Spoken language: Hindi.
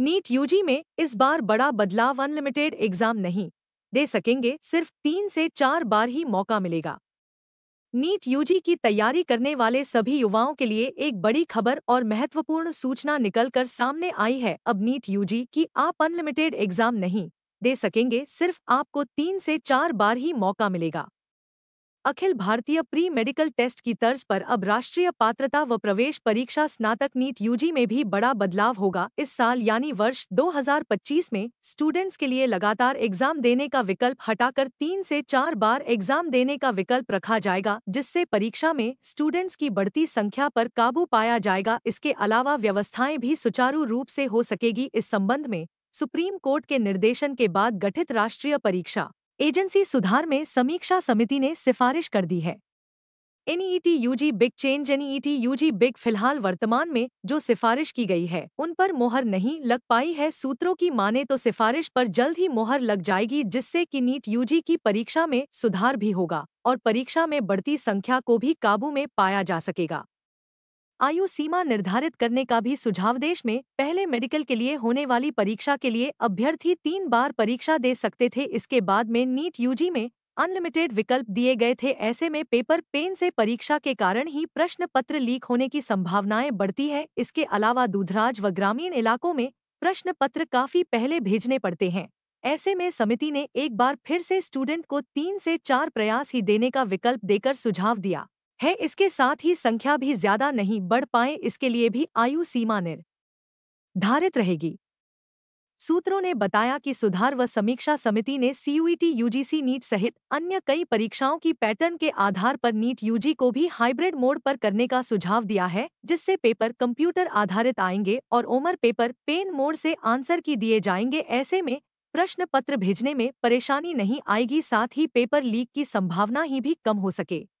नीट यूजी में इस बार बड़ा बदलाव अनलिमिटेड एग्जाम नहीं दे सकेंगे सिर्फ तीन से चार बार ही मौका मिलेगा नीट यूजी की तैयारी करने वाले सभी युवाओं के लिए एक बड़ी खबर और महत्वपूर्ण सूचना निकलकर सामने आई है अब नीट यूजी की आप अनलिमिटेड एग्जाम नहीं दे सकेंगे सिर्फ आपको तीन से चार बार ही मौका मिलेगा अखिल भारतीय प्री मेडिकल टेस्ट की तर्ज पर अब राष्ट्रीय पात्रता व प्रवेश परीक्षा स्नातक नीट यूजी में भी बड़ा बदलाव होगा इस साल यानी वर्ष 2025 में स्टूडेंट्स के लिए लगातार एग्जाम देने का विकल्प हटाकर तीन से चार बार एग्जाम देने का विकल्प रखा जाएगा जिससे परीक्षा में स्टूडेंट्स की बढ़ती संख्या पर काबू पाया जाएगा इसके अलावा व्यवस्थाएं भी सुचारू रूप से हो सकेगी इस संबंध में सुप्रीम कोर्ट के निर्देशन के बाद गठित राष्ट्रीय परीक्षा एजेंसी सुधार में समीक्षा समिति ने सिफारिश कर दी है NEET UG big change NEET UG big फिलहाल वर्तमान में जो सिफारिश की गई है उन पर मोहर नहीं लग पाई है सूत्रों की माने तो सिफारिश पर जल्द ही मोहर लग जाएगी जिससे कि नीट यूजी की परीक्षा में सुधार भी होगा और परीक्षा में बढ़ती संख्या को भी काबू में पाया जा सकेगा आयु सीमा निर्धारित करने का भी सुझाव देश में पहले मेडिकल के लिए होने वाली परीक्षा के लिए अभ्यर्थी तीन बार परीक्षा दे सकते थे इसके बाद में नीट यूजी में अनलिमिटेड विकल्प दिए गए थे ऐसे में पेपर पेन से परीक्षा के कारण ही प्रश्न पत्र लीक होने की संभावनाएं बढ़ती है इसके अलावा दूधराज व ग्रामीण इलाकों में प्रश्न पत्र काफी पहले भेजने पड़ते हैं ऐसे में समिति ने एक बार फिर से स्टूडेंट को तीन से चार प्रयास ही देने का विकल्प देकर सुझाव दिया है इसके साथ ही संख्या भी ज्यादा नहीं बढ़ पाए इसके लिए भी आयु सीमा निर्धारित रहेगी सूत्रों ने बताया कि सुधार व समीक्षा समिति ने सीयूईटी यूजीसी e नीट सहित अन्य कई परीक्षाओं की पैटर्न के आधार पर नीट यूजी को भी हाइब्रिड मोड पर करने का सुझाव दिया है जिससे पेपर कंप्यूटर आधारित आएंगे और ओमर पेपर पेन मोड से आंसर की दिए जाएंगे ऐसे में प्रश्न पत्र भेजने में परेशानी नहीं आएगी साथ ही पेपर लीक की संभावना ही भी कम हो सके